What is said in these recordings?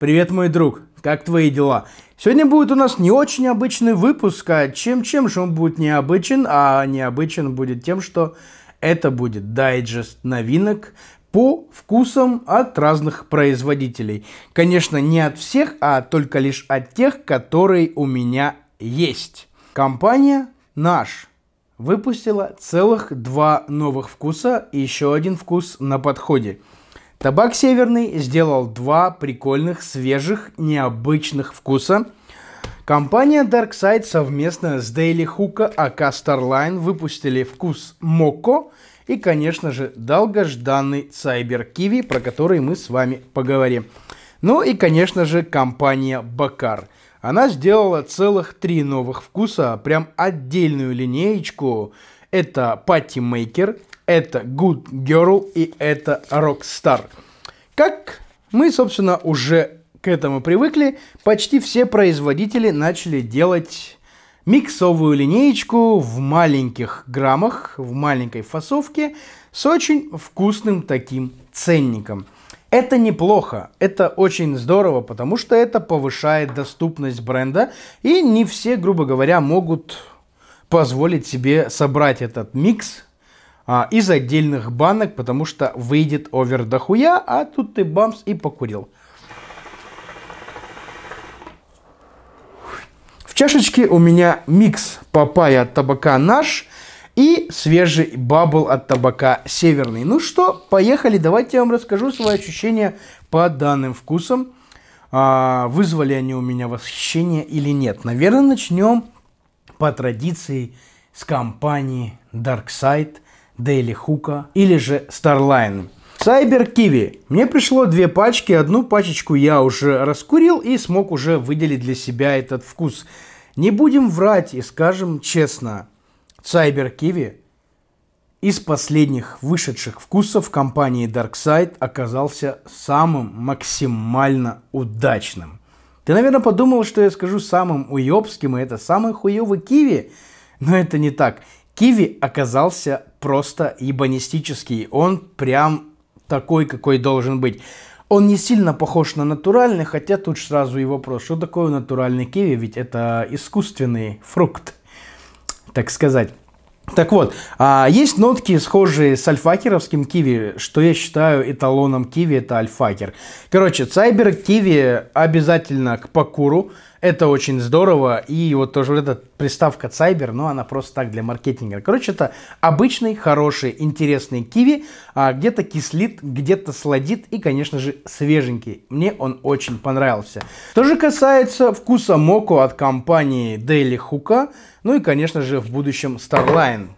Привет, мой друг, как твои дела? Сегодня будет у нас не очень обычный выпуск, а чем-чем же он будет необычен, а необычен будет тем, что это будет дайджест новинок по вкусам от разных производителей. Конечно, не от всех, а только лишь от тех, которые у меня есть. Компания «Наш» выпустила целых два новых вкуса и еще один вкус на подходе – Табак северный сделал два прикольных, свежих, необычных вкуса. Компания Dark Side совместно с Daily Hookah АК Starline выпустили вкус Моко и, конечно же, долгожданный Cyber Kiwi, про который мы с вами поговорим. Ну и, конечно же, компания Bakar. Она сделала целых три новых вкуса, прям отдельную линеечку. Это Патти Мейкер, это Good Girl и это Rockstar. Как мы, собственно, уже к этому привыкли, почти все производители начали делать миксовую линеечку в маленьких граммах, в маленькой фасовке, с очень вкусным таким ценником. Это неплохо, это очень здорово, потому что это повышает доступность бренда, и не все, грубо говоря, могут позволить себе собрать этот микс а, из отдельных банок, потому что выйдет овер дохуя, а тут ты бамс и покурил. В чашечке у меня микс папайя от табака наш и свежий бабл от табака северный. Ну что, поехали, давайте я вам расскажу свои ощущения по данным вкусам. А, вызвали они у меня восхищение или нет. Наверное, начнем по традиции с компании Dark Side – Daily Хука или же Старлайн. Сайбер Киви. Мне пришло две пачки, одну пачечку я уже раскурил и смог уже выделить для себя этот вкус. Не будем врать и скажем честно, Сайбер Киви из последних вышедших вкусов компании DarkSide оказался самым максимально удачным. Ты, наверное, подумал, что я скажу самым уебским, и это самый хуевый киви, но это не так. Киви оказался просто ебанистический. Он прям такой, какой должен быть. Он не сильно похож на натуральный, хотя тут сразу и вопрос, что такое натуральный киви, ведь это искусственный фрукт, так сказать. Так вот, а есть нотки, схожие с альфакеровским киви, что я считаю эталоном киви, это альфакер. Короче, цайбер киви обязательно к покуру, это очень здорово. И вот тоже вот эта приставка Cyber, ну, она просто так для маркетинга. Короче, это обычный, хороший, интересный киви. А, где-то кислит, где-то сладит и, конечно же, свеженький. Мне он очень понравился. Что же касается вкуса моко от компании Daily Hookah, ну и, конечно же, в будущем Starline.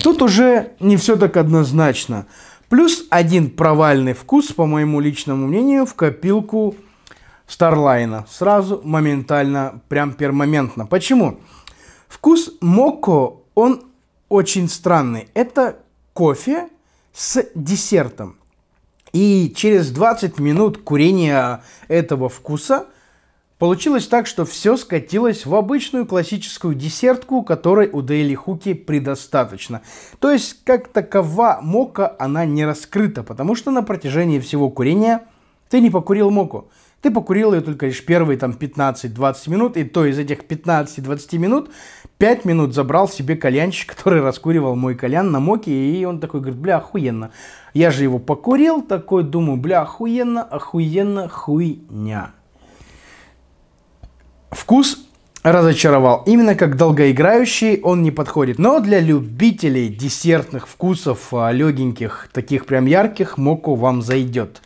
Тут уже не все так однозначно. Плюс один провальный вкус, по моему личному мнению, в копилку Старлайна. Сразу, моментально, прям пермоментно. Почему? Вкус мокко, он очень странный. Это кофе с десертом. И через 20 минут курения этого вкуса – Получилось так, что все скатилось в обычную классическую десертку, которой у Дейли Хуки предостаточно. То есть, как такова мока, она не раскрыта, потому что на протяжении всего курения ты не покурил моку. Ты покурил ее только лишь первые там 15-20 минут, и то из этих 15-20 минут 5 минут забрал себе кальянщик, который раскуривал мой кальян на моке, и он такой говорит, бля, охуенно. Я же его покурил, такой думаю, бля, охуенно, охуенно, хуйня вкус разочаровал. Именно как долгоиграющий он не подходит. Но для любителей десертных вкусов, а, легеньких, таких прям ярких, моку вам зайдет.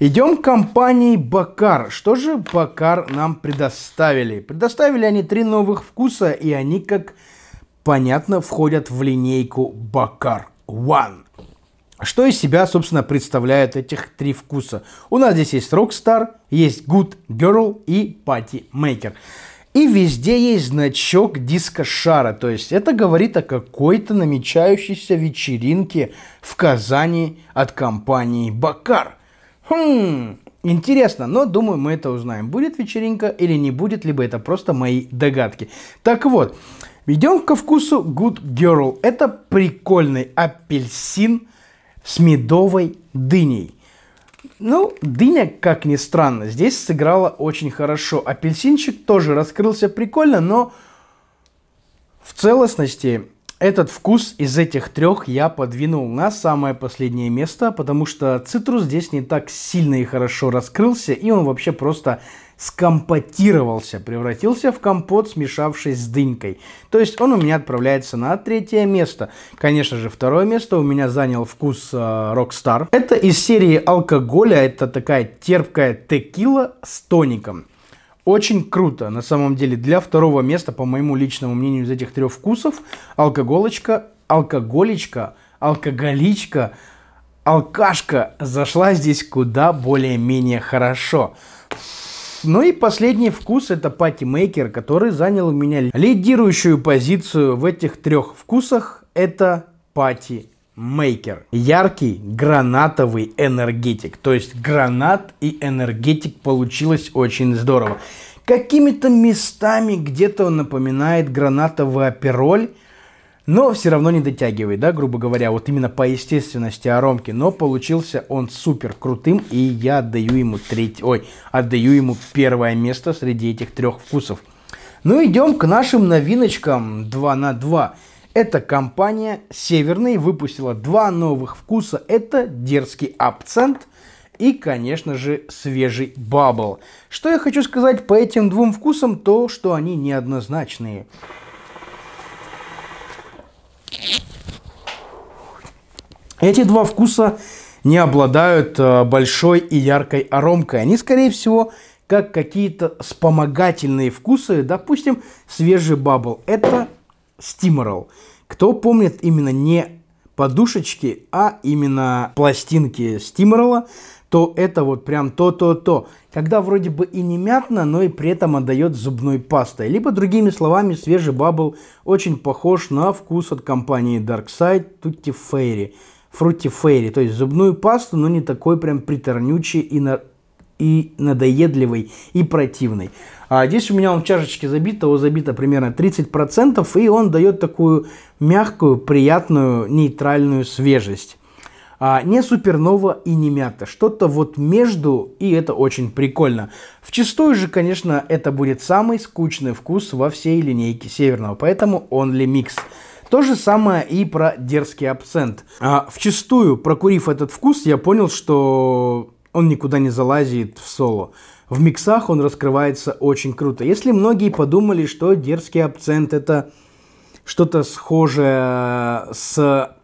Идем к компании Бакар. Что же Бакар нам предоставили? Предоставили они три новых вкуса, и они, как понятно, входят в линейку Бакар One. Что из себя, собственно, представляют этих три вкуса? У нас здесь есть Rockstar, есть Good Girl и Party Maker. И везде есть значок диско-шара, то есть это говорит о какой-то намечающейся вечеринке в Казани от компании «Бакар». Хм, Интересно, но думаю, мы это узнаем, будет вечеринка или не будет, либо это просто мои догадки. Так вот, идем ко вкусу Good Girl. Это прикольный апельсин с медовой дыней. Ну, дыня, как ни странно, здесь сыграла очень хорошо. Апельсинчик тоже раскрылся прикольно, но в целостности этот вкус из этих трех я подвинул на самое последнее место, потому что цитрус здесь не так сильно и хорошо раскрылся, и он вообще просто скомпотировался, превратился в компот, смешавшись с дынькой. То есть он у меня отправляется на третье место. Конечно же, второе место у меня занял вкус э, Rockstar. Это из серии алкоголя, это такая терпкая текила с тоником. Очень круто, на самом деле, для второго места, по моему личному мнению, из этих трех вкусов, алкоголочка, алкоголичка, алкоголичка, алкашка зашла здесь куда более-менее хорошо. Ну и последний вкус это пати мейкер, который занял у меня лидирующую позицию в этих трех вкусах. Это пати мейкер. Яркий гранатовый энергетик. То есть гранат и энергетик получилось очень здорово. Какими-то местами где-то он напоминает гранатовый апероль, но все равно не дотягивает, да, грубо говоря, вот именно по естественности аромки. Но получился он супер крутым, и я отдаю ему треть, ой, отдаю ему первое место среди этих трех вкусов. Ну идем к нашим новиночкам 2 на 2. Эта компания «Северный» выпустила два новых вкуса. Это дерзкий абцент и, конечно же, свежий бабл. Что я хочу сказать по этим двум вкусам, то, что они неоднозначные. Эти два вкуса не обладают э, большой и яркой аромкой. Они, скорее всего, как какие-то вспомогательные вкусы. Допустим, свежий бабл. Это Steamroll. Кто помнит именно не подушечки, а именно пластинки Steamroll, то это вот прям то-то-то. Когда вроде бы и не мятно, но и при этом отдает зубной пастой. Либо другими словами, свежий бабл очень похож на вкус от компании Darkside Tutti Fairy. Фрути Фейри, то есть зубную пасту, но не такой прям приторнючий и на и надоедливый, и противный. А здесь у меня он в чашечке забит, его забито примерно 30%, и он дает такую мягкую, приятную, нейтральную свежесть. А, не супернова и не мята, что-то вот между, и это очень прикольно. В чистую же, конечно, это будет самый скучный вкус во всей линейке северного, поэтому он Only микс. То же самое и про дерзкий абсент. А, вчистую, прокурив этот вкус, я понял, что он никуда не залазит в соло. В миксах он раскрывается очень круто. Если многие подумали, что дерзкий акцент это что-то схожее с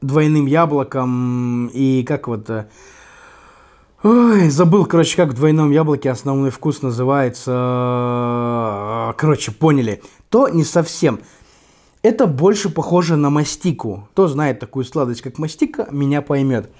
двойным яблоком и как вот... Э, ой, забыл, короче, как в двойном яблоке основной вкус называется. Э, короче, поняли. То не совсем. Это больше похоже на мастику. Кто знает такую сладость, как мастика, меня поймет.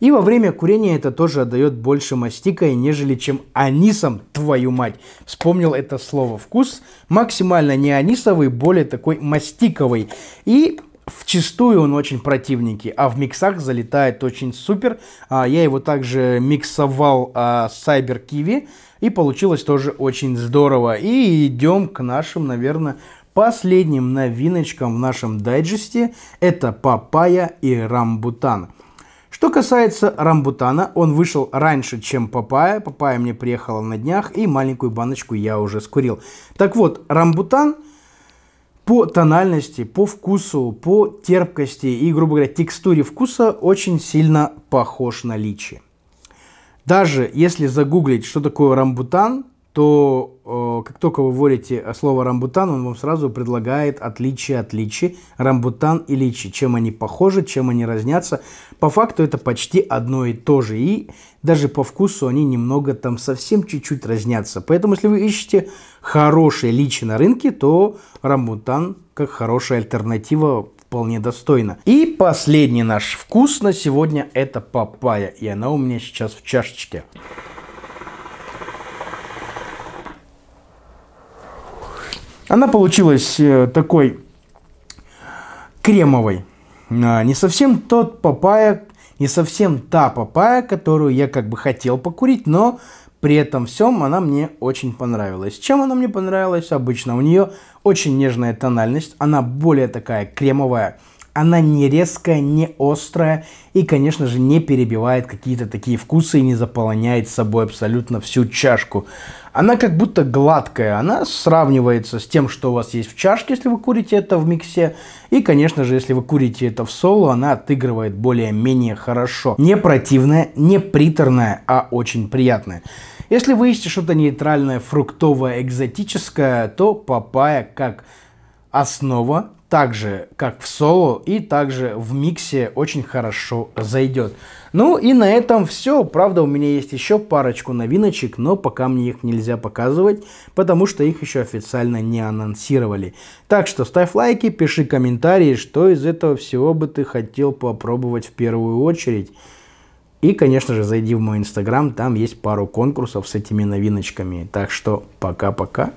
И во время курения это тоже отдает больше мастикой, нежели чем анисом, твою мать. Вспомнил это слово вкус. Максимально не анисовый, более такой мастиковый. И в чистую он очень противненький, а в миксах залетает очень супер. А, я его также миксовал а, с Cyber Kiwi, и получилось тоже очень здорово. И идем к нашим, наверное, последним новиночкам в нашем дайджесте. Это папайя и рамбутан. Что касается рамбутана, он вышел раньше, чем папая. Папая мне приехала на днях, и маленькую баночку я уже скурил. Так вот, рамбутан по тональности, по вкусу, по терпкости и, грубо говоря, текстуре вкуса очень сильно похож на личи. Даже если загуглить, что такое рамбутан, то э, как только вы вводите э, слово рамбутан, он вам сразу предлагает отличие от личи, рамбутан и личи, чем они похожи, чем они разнятся. По факту это почти одно и то же, и даже по вкусу они немного там совсем чуть-чуть разнятся. Поэтому если вы ищете хорошие личи на рынке, то рамбутан как хорошая альтернатива вполне достойна. И последний наш вкус на сегодня это папайя, и она у меня сейчас в чашечке. Она получилась э, такой кремовой. А, не совсем тот папая, не совсем та папая, которую я как бы хотел покурить, но при этом всем она мне очень понравилась. Чем она мне понравилась обычно? У нее очень нежная тональность, она более такая кремовая, она не резкая, не острая и, конечно же, не перебивает какие-то такие вкусы и не заполняет собой абсолютно всю чашку она как будто гладкая, она сравнивается с тем, что у вас есть в чашке, если вы курите это в миксе, и, конечно же, если вы курите это в соло, она отыгрывает более-менее хорошо. Не противная, не приторная, а очень приятная. Если вы ищете что-то нейтральное, фруктовое, экзотическое, то папайя как основа так же, как в соло, и также в миксе очень хорошо зайдет. Ну и на этом все. Правда, у меня есть еще парочку новиночек, но пока мне их нельзя показывать, потому что их еще официально не анонсировали. Так что ставь лайки, пиши комментарии, что из этого всего бы ты хотел попробовать в первую очередь. И, конечно же, зайди в мой инстаграм, там есть пару конкурсов с этими новиночками. Так что пока-пока.